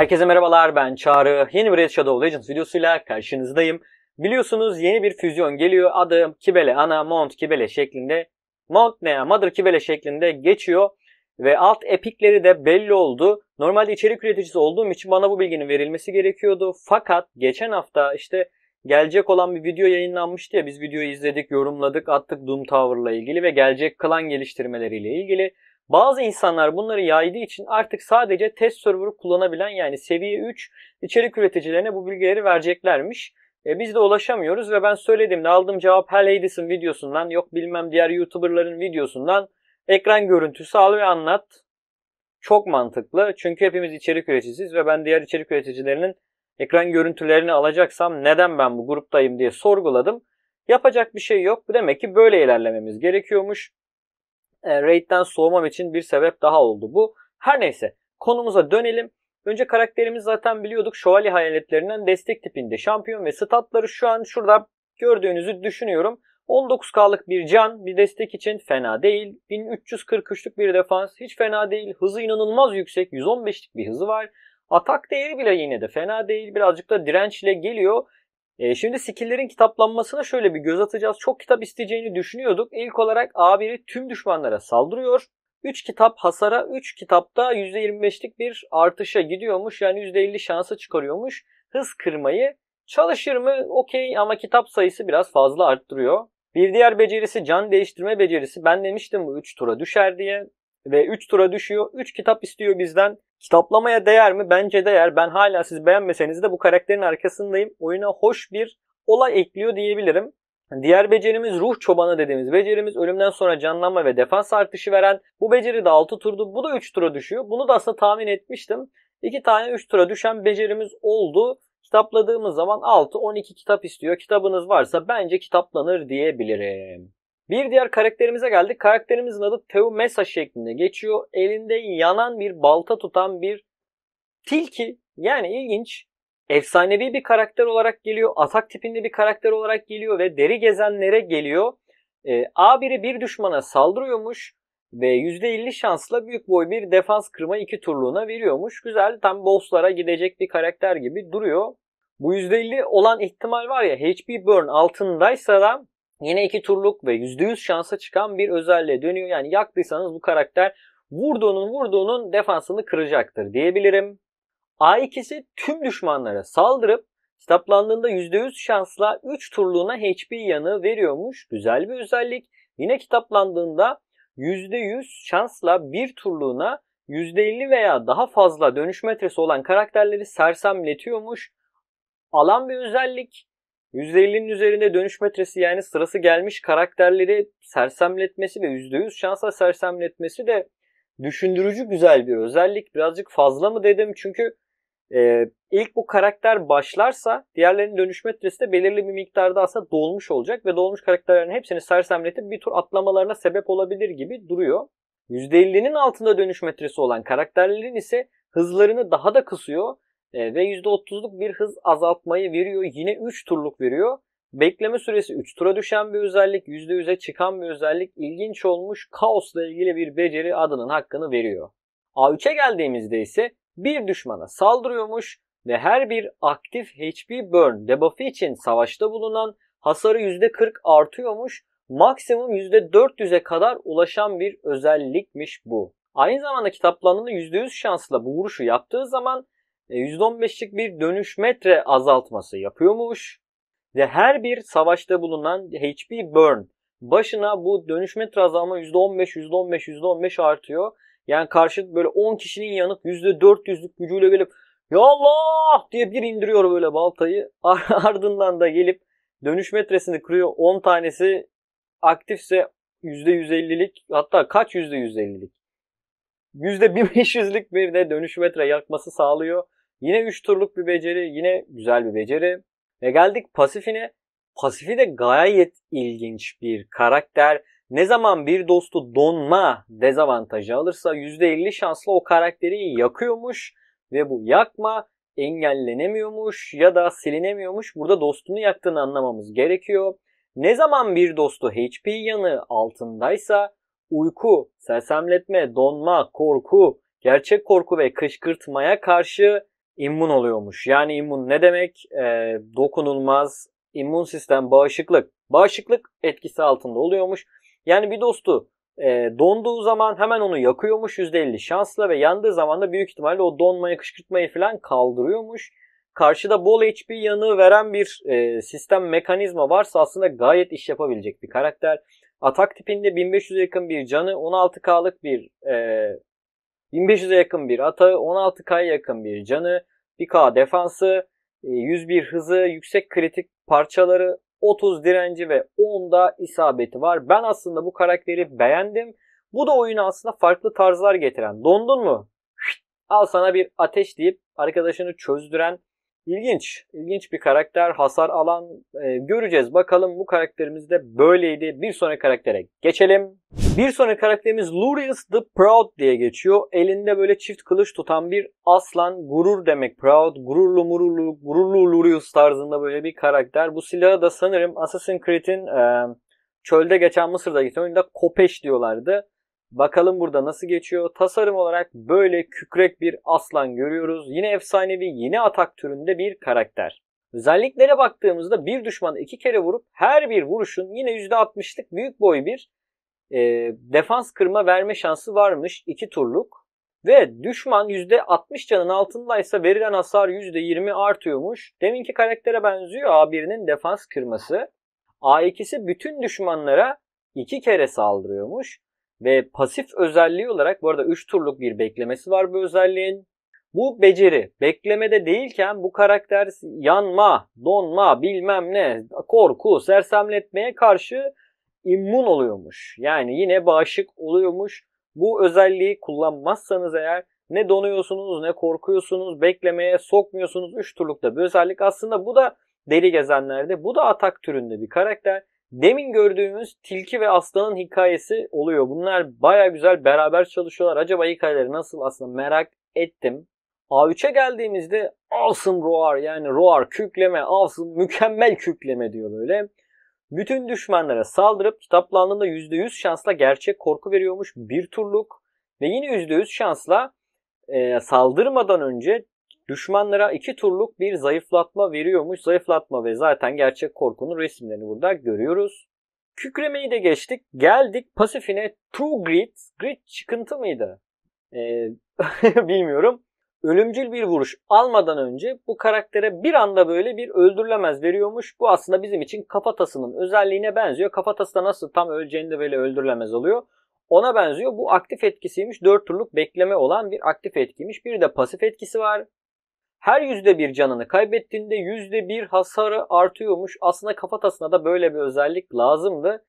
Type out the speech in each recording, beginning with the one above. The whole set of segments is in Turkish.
Herkese merhabalar ben Çağrı. Yeni bir Red Shadow Legends videosuyla karşınızdayım. Biliyorsunuz yeni bir füzyon geliyor. Adı Kibele Ana Mount Kibele şeklinde. Mount Nea Mother Kibele şeklinde geçiyor. Ve alt epikleri de belli oldu. Normalde içerik üreticisi olduğum için bana bu bilginin verilmesi gerekiyordu. Fakat geçen hafta işte gelecek olan bir video yayınlanmıştı ya. Biz videoyu izledik, yorumladık, attık Doom Tower'la ilgili ve gelecek klan geliştirmeleriyle ilgili. Bazı insanlar bunları yaydığı için artık sadece test server'ı kullanabilen yani seviye 3 içerik üreticilerine bu bilgileri vereceklermiş. E, biz de ulaşamıyoruz ve ben söylediğimde aldığım cevap Hal Hadis'in videosundan yok bilmem diğer YouTuber'ların videosundan ekran görüntüsü al ve anlat. Çok mantıklı çünkü hepimiz içerik üreticisiyiz ve ben diğer içerik üreticilerinin ekran görüntülerini alacaksam neden ben bu gruptayım diye sorguladım. Yapacak bir şey yok. Demek ki böyle ilerlememiz gerekiyormuş e, raid'den soğumam için bir sebep daha oldu bu. Her neyse konumuza dönelim. Önce karakterimiz zaten biliyorduk şövalye hayaletlerinden destek tipinde şampiyon ve statları şu an şurada gördüğünüzü düşünüyorum. 19K'lık bir can bir destek için fena değil. 1343'lük bir defans hiç fena değil. Hızı inanılmaz yüksek. 115'lik bir hızı var. Atak değeri bile yine de fena değil. Birazcık da direnç ile geliyor. E, şimdi skill'lerin kitaplanmasına şöyle bir göz atacağız. Çok kitap isteyeceğini düşünüyorduk. İlk olarak A1'i tüm düşmanlara saldırıyor. 3 kitap hasara, 3 kitapta %25'lik bir artışa gidiyormuş. Yani %50 şansa çıkarıyormuş. Hız kırmayı çalışır mı? Okey ama kitap sayısı biraz fazla arttırıyor. Bir diğer becerisi can değiştirme becerisi. Ben demiştim bu 3 tura düşer diye. Ve 3 tura düşüyor. 3 kitap istiyor bizden. Kitaplamaya değer mi? Bence değer. Ben hala siz beğenmeseniz de bu karakterin arkasındayım. Oyuna hoş bir olay ekliyor diyebilirim. Diğer becerimiz ruh çobanı dediğimiz becerimiz ölümden sonra canlanma ve defans artışı veren. Bu beceri de 6 turdu. Bu da 3 tura düşüyor. Bunu da aslında tahmin etmiştim. 2 tane 3 tura düşen becerimiz oldu. Kitapladığımız zaman 6-12 kitap istiyor. Kitabınız varsa bence kitaplanır diyebilirim. Bir diğer karakterimize geldik. Karakterimizin adı Teu Mesa şeklinde geçiyor. Elinde yanan bir balta tutan bir tilki. Yani ilginç. Efsanevi bir karakter olarak geliyor. Atak tipinde bir karakter olarak geliyor ve deri gezenlere geliyor. E, ee, A1'i bir düşmana saldırıyormuş ve %50 şansla büyük boy bir defans kırma iki turluğuna veriyormuş. Güzel tam bosslara gidecek bir karakter gibi duruyor. Bu %50 olan ihtimal var ya HP burn altındaysa da Yine iki turluk ve %100 şansa çıkan bir özelliğe dönüyor. Yani yaktıysanız bu karakter vurduğunun vurduğunun defansını kıracaktır diyebilirim. A2'si tüm düşmanlara saldırıp kitaplandığında %100 şansla 3 turluğuna HP yanı veriyormuş. Güzel bir özellik. Yine kitaplandığında %100 şansla bir turluğuna %50 veya daha fazla dönüş metresi olan karakterleri sersemletiyormuş. Alan bir özellik %50'nin üzerinde dönüş metresi yani sırası gelmiş karakterleri sersemletmesi ve %100 şansa sersemletmesi de düşündürücü güzel bir özellik. Birazcık fazla mı dedim çünkü e, ilk bu karakter başlarsa diğerlerinin dönüş metresi de belirli bir miktarda aslında dolmuş olacak ve dolmuş karakterlerin hepsini sersemletip bir tur atlamalarına sebep olabilir gibi duruyor. %50'nin altında dönüş metresi olan karakterlerin ise hızlarını daha da kısıyor e, ve %30'luk bir hız azaltmayı veriyor. Yine 3 turluk veriyor. Bekleme süresi 3 tura düşen bir özellik, %100'e çıkan bir özellik, ilginç olmuş kaosla ilgili bir beceri adının hakkını veriyor. A3'e geldiğimizde ise bir düşmana saldırıyormuş ve her bir aktif HP burn debuff'ı için savaşta bulunan hasarı %40 artıyormuş. Maksimum %400'e kadar ulaşan bir özellikmiş bu. Aynı zamanda kitaplanında %100 şansla bu vuruşu yaptığı zaman %15'lik e, bir dönüş metre azaltması yapıyormuş. Ve her bir savaşta bulunan HP burn başına bu dönüş metre azalma %15, %15, %15 artıyor. Yani karşı böyle 10 kişinin yanıp %400'lük gücüyle gelip ya Allah diye bir indiriyor böyle baltayı. Ardından da gelip dönüş metresini kırıyor. 10 tanesi aktifse %150'lik hatta kaç %150'lik? %1500'lük bir de dönüş metre yakması sağlıyor. Yine 3 turluk bir beceri, yine güzel bir beceri. Ve geldik pasifine. Pasifi de gayet ilginç bir karakter. Ne zaman bir dostu donma dezavantajı alırsa %50 şansla o karakteri yakıyormuş ve bu yakma engellenemiyormuş ya da silinemiyormuş. Burada dostunu yaktığını anlamamız gerekiyor. Ne zaman bir dostu HP yanı altındaysa uyku, sersemletme, donma, korku, gerçek korku ve kışkırtmaya karşı immun oluyormuş. Yani immun ne demek? E, dokunulmaz immün sistem bağışıklık. Bağışıklık etkisi altında oluyormuş. Yani bir dostu e, donduğu zaman hemen onu yakıyormuş %50 şansla ve yandığı zaman da büyük ihtimalle o donmayı kışkırtmayı falan kaldırıyormuş. Karşıda bol HP yanığı veren bir e, sistem mekanizma varsa aslında gayet iş yapabilecek bir karakter. Atak tipinde 1500'e yakın bir canı, 16K'lık bir e, 1500'e yakın bir atağı, 16K'ya yakın bir canı, 1K defansı, 101 e, hızı, yüksek kritik parçaları, 30 direnci ve 10 da isabeti var. Ben aslında bu karakteri beğendim. Bu da oyuna aslında farklı tarzlar getiren. Dondun mu? Al sana bir ateş deyip arkadaşını çözdüren İlginç, ilginç bir karakter, hasar alan. E, göreceğiz bakalım bu karakterimiz de böyleydi. Bir sonraki karaktere geçelim. Bir sonraki karakterimiz Lurius the Proud diye geçiyor. Elinde böyle çift kılıç tutan bir aslan, gurur demek Proud, gururlu mururlu, gururlu Lurius tarzında böyle bir karakter. Bu silahı da sanırım Assassin's Creed'in e, çölde geçen Mısır'da geçen oyunda Kopeş diyorlardı. Bakalım burada nasıl geçiyor. Tasarım olarak böyle kükrek bir aslan görüyoruz. Yine efsanevi yeni atak türünde bir karakter. Özelliklere baktığımızda bir düşmanı iki kere vurup her bir vuruşun yine %60'lık büyük boy bir e, defans kırma verme şansı varmış iki turluk. Ve düşman %60 canın altındaysa verilen hasar %20 artıyormuş. Deminki karaktere benziyor A1'nin defans kırması. A2'si bütün düşmanlara iki kere saldırıyormuş. Ve pasif özelliği olarak bu arada 3 turluk bir beklemesi var bu özelliğin. Bu beceri beklemede değilken bu karakter yanma, donma, bilmem ne, korku, sersemletmeye karşı immun oluyormuş. Yani yine bağışık oluyormuş. Bu özelliği kullanmazsanız eğer ne donuyorsunuz ne korkuyorsunuz, beklemeye sokmuyorsunuz. 3 turlukta bir özellik. Aslında bu da deli gezenlerde, bu da atak türünde bir karakter. Demin gördüğümüz tilki ve aslanın hikayesi oluyor. Bunlar baya güzel beraber çalışıyorlar. Acaba hikayeleri nasıl aslında merak ettim. A3'e geldiğimizde awesome roar yani roar kükleme awesome mükemmel kükleme diyor böyle. Bütün düşmanlara saldırıp kitaplandığında %100 şansla gerçek korku veriyormuş bir turluk ve yine %100 şansla e, saldırmadan önce Düşmanlara iki turluk bir zayıflatma veriyormuş. Zayıflatma ve zaten gerçek korkunun resimlerini burada görüyoruz. Kükremeyi de geçtik. Geldik pasifine True Grit. Grit çıkıntı mıydı? Ee, bilmiyorum. Ölümcül bir vuruş almadan önce bu karaktere bir anda böyle bir öldürülemez veriyormuş. Bu aslında bizim için kafatasının özelliğine benziyor. Kafatası da nasıl tam öleceğinde böyle öldürülemez oluyor. Ona benziyor. Bu aktif etkisiymiş. 4 turluk bekleme olan bir aktif etkiymiş. Bir de pasif etkisi var. Her yüzde bir canını kaybettiğinde yüzde bir hasarı artıyormuş. Aslında kafatasına da böyle bir özellik lazımdı.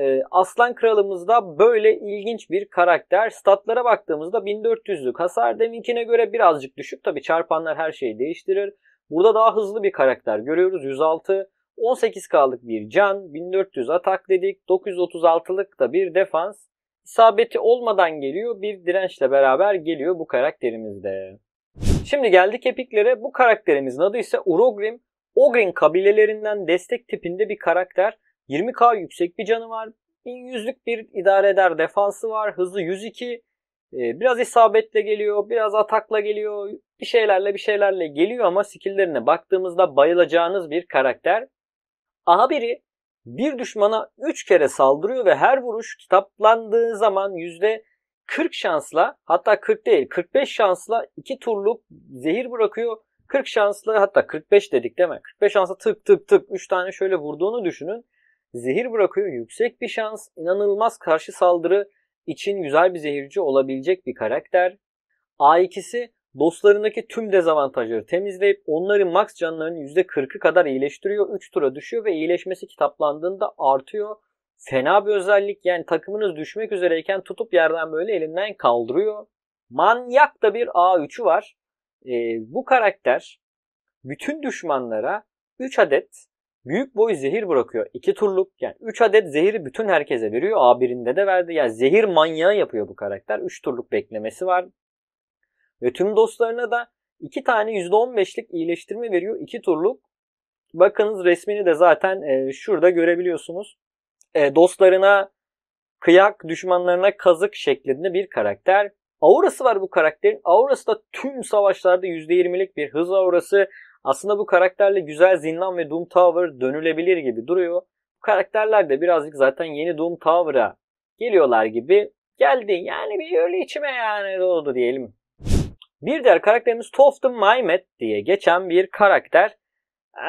Ee, Aslan Kralımızda böyle ilginç bir karakter. Statlara baktığımızda 1400'lük hasar deminkine göre birazcık düşük. Tabi çarpanlar her şeyi değiştirir. Burada daha hızlı bir karakter görüyoruz. 106, 18 kaldık bir can, 1400 atak dedik. 936'lık da bir defans. İsabeti olmadan geliyor. Bir dirençle beraber geliyor bu karakterimizde. Şimdi geldik epiklere. Bu karakterimizin adı ise Urogrim. Ogrin kabilelerinden destek tipinde bir karakter. 20k yüksek bir canı var. 1100'lük bir idare eder defansı var. Hızı 102. Ee, biraz isabetle geliyor, biraz atakla geliyor. Bir şeylerle bir şeylerle geliyor ama skilllerine baktığımızda bayılacağınız bir karakter. Aha biri bir düşmana 3 kere saldırıyor ve her vuruş kitaplandığı zaman yüzde 40 şansla hatta 40 değil 45 şansla 2 turluk zehir bırakıyor. 40 şansla hatta 45 dedik değil mi? 45 şansla tık tık tık 3 tane şöyle vurduğunu düşünün. Zehir bırakıyor. Yüksek bir şans. inanılmaz karşı saldırı için güzel bir zehirci olabilecek bir karakter. A2'si dostlarındaki tüm dezavantajları temizleyip onların max canlarının %40'ı kadar iyileştiriyor. 3 tura düşüyor ve iyileşmesi kitaplandığında artıyor fena bir özellik. Yani takımınız düşmek üzereyken tutup yerden böyle elinden kaldırıyor. Manyak da bir A3'ü var. E, bu karakter bütün düşmanlara 3 adet büyük boy zehir bırakıyor. 2 turluk yani 3 adet zehri bütün herkese veriyor. A1'inde de verdi. Yani zehir manyağı yapıyor bu karakter. 3 turluk beklemesi var. Ve tüm dostlarına da 2 tane %15'lik iyileştirme veriyor. 2 turluk. Bakınız resmini de zaten e, şurada görebiliyorsunuz. E, dostlarına kıyak, düşmanlarına kazık şeklinde bir karakter. Aurası var bu karakterin. Aurası da tüm savaşlarda %20'lik bir hız aurası. Aslında bu karakterle güzel Zindan ve Doom Tower dönülebilir gibi duruyor. Bu karakterler de birazcık zaten yeni Doom Tower'a geliyorlar gibi geldi. Yani bir öyle içime yani doğdu diyelim. Bir diğer karakterimiz Tofton Maimet diye geçen bir karakter. Ee,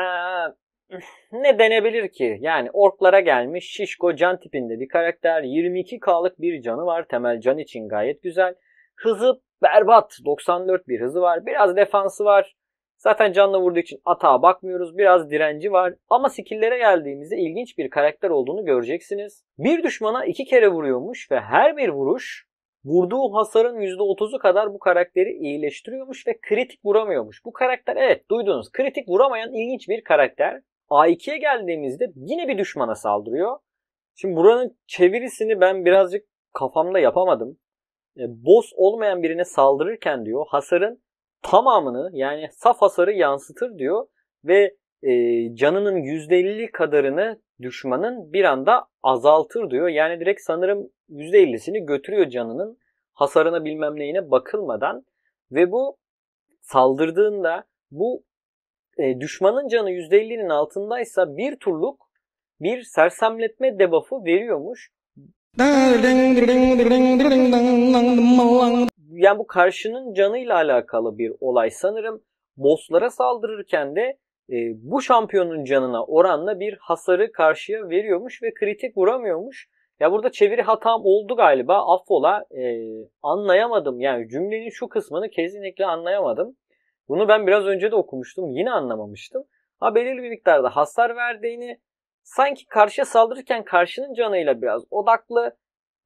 ne denebilir ki? Yani orklara gelmiş şişko can tipinde bir karakter. 22 kalık bir canı var. Temel can için gayet güzel. Hızı berbat. 94 bir hızı var. Biraz defansı var. Zaten canla vurduğu için atağa bakmıyoruz. Biraz direnci var. Ama skill'lere geldiğimizde ilginç bir karakter olduğunu göreceksiniz. Bir düşmana iki kere vuruyormuş ve her bir vuruş vurduğu hasarın %30'u kadar bu karakteri iyileştiriyormuş ve kritik vuramıyormuş. Bu karakter evet duydunuz kritik vuramayan ilginç bir karakter. A2'ye geldiğimizde yine bir düşmana saldırıyor. Şimdi buranın çevirisini ben birazcık kafamda yapamadım. E, boss olmayan birine saldırırken diyor hasarın tamamını yani saf hasarı yansıtır diyor ve e, canının %50 kadarını düşmanın bir anda azaltır diyor. Yani direkt sanırım %50'sini götürüyor canının hasarına bilmem neyine bakılmadan ve bu saldırdığında bu e, düşmanın canı %50'nin altındaysa bir turluk bir sersemletme debuff'u veriyormuş. Yani bu karşının canıyla alakalı bir olay sanırım. Bosslara saldırırken de e, bu şampiyonun canına oranla bir hasarı karşıya veriyormuş ve kritik vuramıyormuş. Ya burada çeviri hatam oldu galiba affola e, anlayamadım yani cümlenin şu kısmını kesinlikle anlayamadım. Bunu ben biraz önce de okumuştum. Yine anlamamıştım. Ha belirli bir miktarda hasar verdiğini sanki karşıya saldırırken karşının canıyla biraz odaklı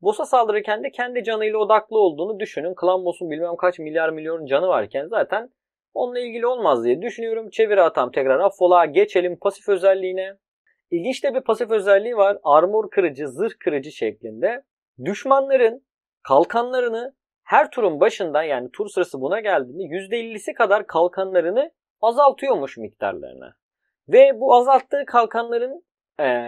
Boss'a saldırırken de kendi canıyla odaklı olduğunu düşünün. Klan Boss'un bilmem kaç milyar milyon canı varken zaten onunla ilgili olmaz diye düşünüyorum. Çeviri atam tekrar affola. Geçelim pasif özelliğine. İlginç de bir pasif özelliği var. Armor kırıcı, zırh kırıcı şeklinde. Düşmanların kalkanlarını her turun başında yani tur sırası buna geldiğinde %50'si kadar kalkanlarını azaltıyormuş miktarlarını. Ve bu azalttığı kalkanların e,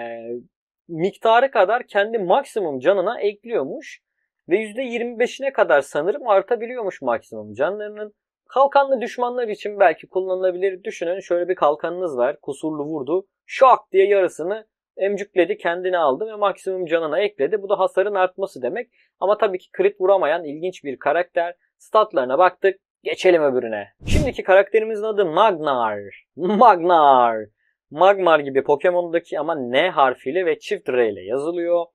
miktarı kadar kendi maksimum canına ekliyormuş. Ve %25'ine kadar sanırım artabiliyormuş maksimum canlarının. Kalkanlı düşmanlar için belki kullanılabilir. Düşünün şöyle bir kalkanınız var. Kusurlu vurdu. Şak diye yarısını emcükledi kendini aldı ve maksimum canına ekledi. Bu da hasarın artması demek. Ama tabii ki crit vuramayan ilginç bir karakter. Statlarına baktık. Geçelim öbürüne. Şimdiki karakterimizin adı Magnar. Magnar. Magmar gibi Pokemon'daki ama N harfiyle ve çift R ile yazılıyor.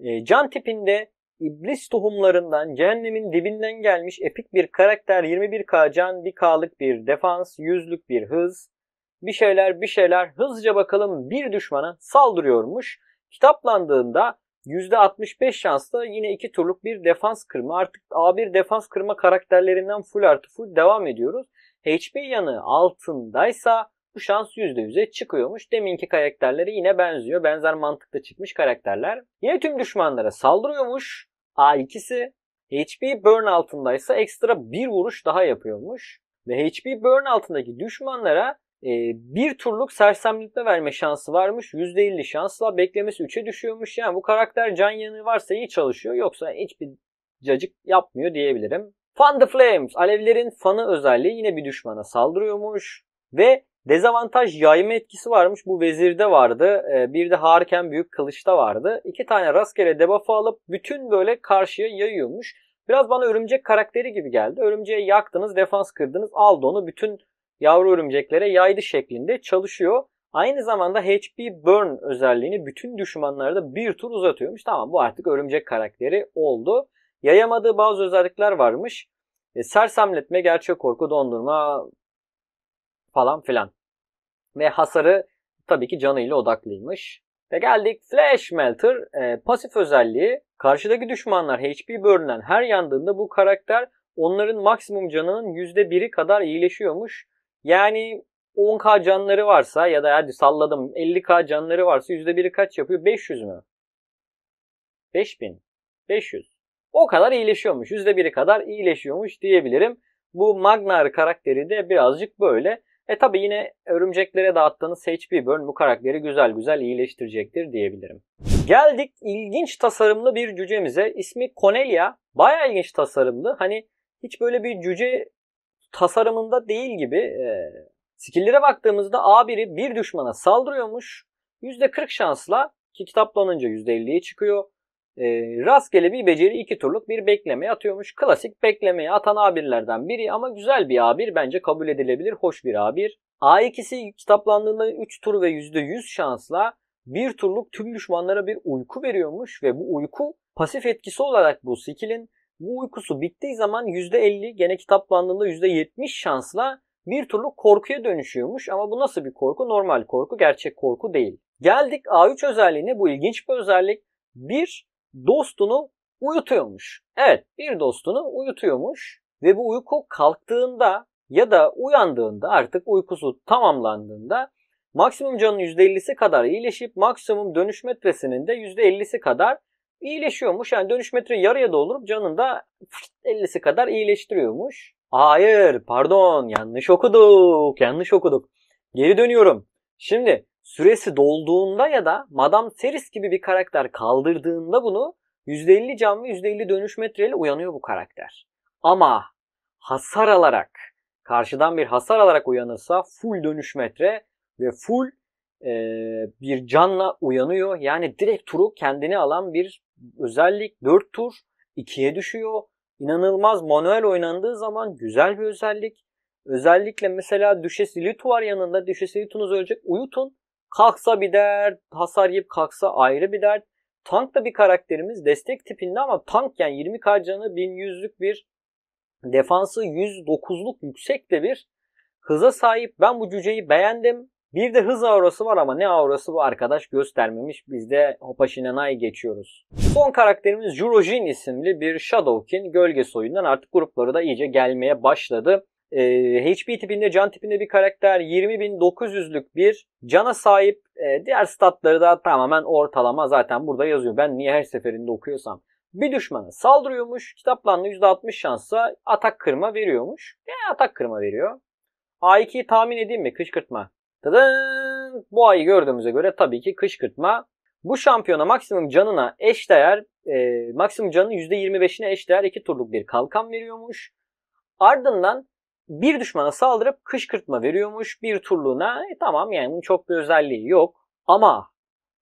E, can tipinde iblis tohumlarından cehennemin dibinden gelmiş epik bir karakter 21k can 1k'lık bir defans 100'lük bir hız bir şeyler bir şeyler hızlıca bakalım bir düşmana saldırıyormuş. Kitaplandığında %65 şansla yine iki turluk bir defans kırma. Artık A1 defans kırma karakterlerinden full artı full devam ediyoruz. HP yanı altındaysa bu şans %100'e çıkıyormuş. Deminki karakterleri yine benziyor. Benzer mantıkta çıkmış karakterler. Yine tüm düşmanlara saldırıyormuş. A2'si. HP burn altındaysa ekstra bir vuruş daha yapıyormuş. Ve HP burn altındaki düşmanlara ee, bir turluk sersemlikle verme şansı varmış. %50 şansla beklemesi 3'e düşüyormuş. Yani bu karakter can yanığı varsa iyi çalışıyor. Yoksa hiçbir cacık yapmıyor diyebilirim. Fan the Flames. Alevlerin fanı özelliği yine bir düşmana saldırıyormuş. Ve dezavantaj yayma etkisi varmış. Bu vezirde vardı. Ee, bir de harken büyük kılıçta vardı. İki tane rastgele debuff'ı alıp bütün böyle karşıya yayıyormuş. Biraz bana örümcek karakteri gibi geldi. Örümceğe yaktınız, defans kırdınız, aldı onu. Bütün yavru örümceklere yaydı şeklinde çalışıyor. Aynı zamanda HP Burn özelliğini bütün düşmanlarda bir tur uzatıyormuş. Tamam bu artık örümcek karakteri oldu. Yayamadığı bazı özellikler varmış. E, sersemletme, gerçek korku, dondurma falan filan. Ve hasarı tabii ki canıyla odaklıymış. Ve geldik Flash Melter e, pasif özelliği. Karşıdaki düşmanlar HP bölünen her yandığında bu karakter onların maksimum canının %1'i kadar iyileşiyormuş. Yani 10k canları varsa ya da hadi salladım 50k canları varsa %1'i kaç yapıyor? 500 mü? 5000. 500. O kadar iyileşiyormuş. %1'i kadar iyileşiyormuş diyebilirim. Bu Magnar karakteri de birazcık böyle. E tabi yine örümceklere dağıttığınız HP burn bu karakteri güzel güzel iyileştirecektir diyebilirim. Geldik ilginç tasarımlı bir cücemize. İsmi Cornelia. Baya ilginç tasarımlı. Hani hiç böyle bir cüce tasarımında değil gibi e, skill'lere baktığımızda A1'i bir düşmana saldırıyormuş. %40 şansla ki kitaplanınca %50'ye çıkıyor. E, rastgele bir beceri iki turluk bir beklemeye atıyormuş. Klasik beklemeye atan A1'lerden biri ama güzel bir A1 bence kabul edilebilir. Hoş bir A1. A2'si kitaplandığında 3 tur ve %100 şansla bir turluk tüm düşmanlara bir uyku veriyormuş ve bu uyku pasif etkisi olarak bu skill'in bu uykusu bittiği zaman %50 gene kitaplandığında %70 şansla bir türlü korkuya dönüşüyormuş ama bu nasıl bir korku? Normal korku, gerçek korku değil. Geldik A3 özelliğine bu ilginç bir özellik. Bir dostunu uyutuyormuş. Evet bir dostunu uyutuyormuş ve bu uyku kalktığında ya da uyandığında artık uykusu tamamlandığında maksimum canın %50'si kadar iyileşip maksimum dönüş metresinin de %50'si kadar iyileşiyormuş. Yani dönüş metre yarıya doldurup canın da 50'si kadar iyileştiriyormuş. Hayır pardon yanlış okuduk yanlış okuduk. Geri dönüyorum. Şimdi süresi dolduğunda ya da Madame Seris gibi bir karakter kaldırdığında bunu %50 can ve %50 dönüş metreyle uyanıyor bu karakter. Ama hasar alarak karşıdan bir hasar alarak uyanırsa full dönüş metre ve full e, bir canla uyanıyor. Yani direkt turu kendini alan bir özellik 4 tur 2'ye düşüyor. İnanılmaz manuel oynandığı zaman güzel bir özellik. Özellikle mesela Düşesi Litu var yanında. Düşesi Litu'nuz ölecek. Uyutun. Kalksa bir dert. Hasar yiyip kalksa ayrı bir dert. Tank da bir karakterimiz. Destek tipinde ama tank yani 20k canı 1100'lük bir defansı 109'luk yüksek de bir hıza sahip. Ben bu cüceyi beğendim. Bir de hız aurası var ama ne aurası bu arkadaş göstermemiş. Biz de Hopashinanai geçiyoruz. Son karakterimiz Jurojin isimli bir Shadowkin gölge soyundan artık grupları da iyice gelmeye başladı. Ee, HP tipinde can tipinde bir karakter 20.900'lük bir cana sahip ee, diğer statları da tamamen ortalama zaten burada yazıyor ben niye her seferinde okuyorsam bir düşmana saldırıyormuş kitaplanla %60 şansa atak kırma veriyormuş Ne atak kırma veriyor A2'yi tahmin edeyim mi kışkırtma Tadın! Bu ayı gördüğümüze göre tabii ki kışkırtma. Bu şampiyona maksimum canına eşdeğer, e, maksimum canının %25'ine eşdeğer iki turluk bir kalkan veriyormuş. Ardından bir düşmana saldırıp kışkırtma veriyormuş bir turluğuna. E, tamam yani bunun çok bir özelliği yok. Ama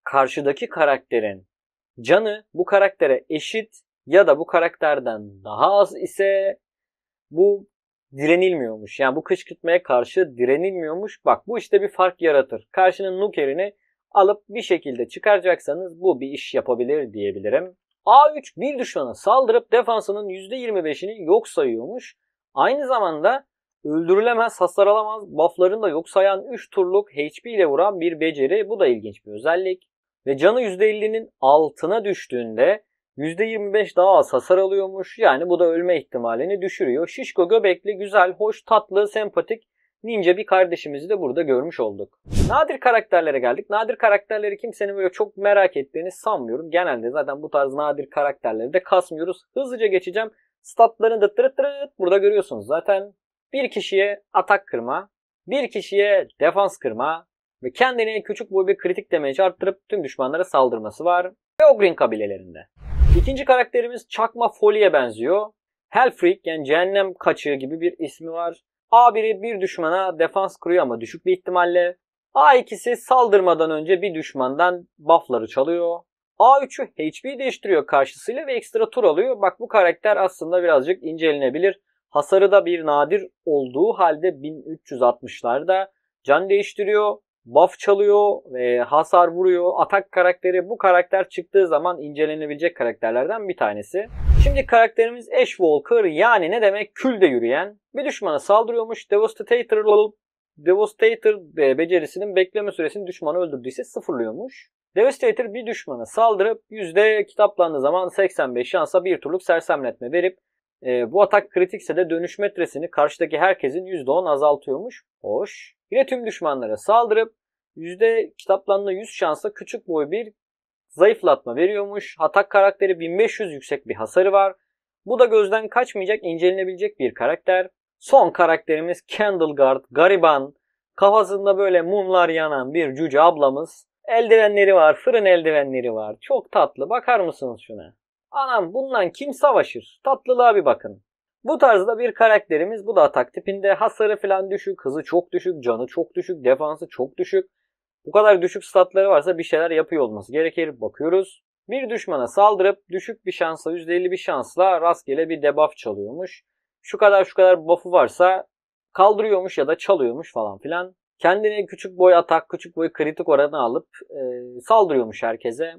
karşıdaki karakterin canı bu karaktere eşit ya da bu karakterden daha az ise bu direnilmiyormuş. Yani bu kışkırtmaya karşı direnilmiyormuş. Bak bu işte bir fark yaratır. Karşının nukerini alıp bir şekilde çıkaracaksanız bu bir iş yapabilir diyebilirim. A3 bir düşmana saldırıp defansının %25'ini yok sayıyormuş. Aynı zamanda öldürülemez, hasar alamaz, bufflarını da yok sayan 3 turluk HP ile vuran bir beceri. Bu da ilginç bir özellik. Ve canı %50'nin altına düştüğünde %25 daha az hasar alıyormuş. Yani bu da ölme ihtimalini düşürüyor. Şişko göbekli, güzel, hoş, tatlı, sempatik ninja bir kardeşimizi de burada görmüş olduk. Nadir karakterlere geldik. Nadir karakterleri kimsenin böyle çok merak ettiğini sanmıyorum. Genelde zaten bu tarz nadir karakterleri de kasmıyoruz. Hızlıca geçeceğim. Statlarını da tırıt tırıt burada görüyorsunuz. Zaten bir kişiye atak kırma, bir kişiye defans kırma ve kendine küçük boy bir kritik demeç arttırıp tüm düşmanlara saldırması var. Ve Ogrin kabilelerinde. İkinci karakterimiz Çakma Folly'e benziyor. Hellfreak yani cehennem kaçığı gibi bir ismi var. A1'i bir düşmana defans kuruyor ama düşük bir ihtimalle. A2'si saldırmadan önce bir düşmandan buffları çalıyor. A3'ü HP değiştiriyor karşısıyla ve ekstra tur alıyor. Bak bu karakter aslında birazcık incelenebilir. Hasarı da bir nadir olduğu halde 1360'larda can değiştiriyor buff çalıyor ve hasar vuruyor. Atak karakteri bu karakter çıktığı zaman incelenebilecek karakterlerden bir tanesi. Şimdi karakterimiz Ash Walker yani ne demek külde yürüyen bir düşmana saldırıyormuş. Devastator Devastator e, becerisinin bekleme süresini düşmanı öldürdüyse sıfırlıyormuş. Devastator bir düşmana saldırıp yüzde kitaplandığı zaman 85 şansa bir turluk sersemletme verip e, bu atak kritikse de dönüş metresini karşıdaki herkesin %10 azaltıyormuş. Hoş. Yine tüm düşmanlara saldırıp yüzde kitaplanma 100 şansla küçük boy bir zayıflatma veriyormuş. Atak karakteri 1500 yüksek bir hasarı var. Bu da gözden kaçmayacak, incelenebilecek bir karakter. Son karakterimiz Candleguard, gariban. Kafasında böyle mumlar yanan bir cüce ablamız. Eldivenleri var, fırın eldivenleri var. Çok tatlı. Bakar mısınız şuna? Anam bundan kim savaşır? Tatlılığa bir bakın. Bu tarzda bir karakterimiz bu da atak tipinde hasarı falan düşük, hızı çok düşük, canı çok düşük, defansı çok düşük. Bu kadar düşük statları varsa bir şeyler yapıyor olması gerekir. Bakıyoruz. Bir düşmana saldırıp düşük bir şansla %50 bir şansla rastgele bir debuff çalıyormuş. Şu kadar şu kadar buff'u varsa kaldırıyormuş ya da çalıyormuş falan filan. Kendine küçük boy atak, küçük boy kritik oranı alıp e, saldırıyormuş herkese.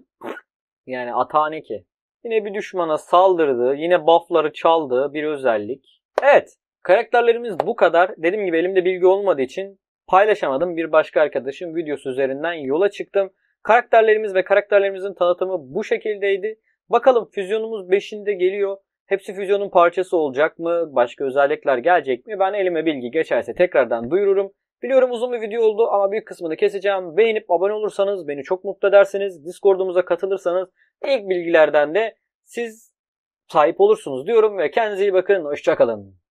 Yani atağı ne ki? Yine bir düşmana saldırdı, yine buffları çaldı bir özellik. Evet, karakterlerimiz bu kadar. Dediğim gibi elimde bilgi olmadığı için paylaşamadım. Bir başka arkadaşın videosu üzerinden yola çıktım. Karakterlerimiz ve karakterlerimizin tanıtımı bu şekildeydi. Bakalım füzyonumuz 5'inde geliyor. Hepsi füzyonun parçası olacak mı? Başka özellikler gelecek mi? Ben elime bilgi geçerse tekrardan duyururum. Biliyorum uzun bir video oldu ama büyük kısmını keseceğim. Beğenip abone olursanız beni çok mutlu edersiniz. Discord'umuza katılırsanız ilk bilgilerden de siz sahip olursunuz diyorum ve kendinize iyi bakın. Hoşçakalın.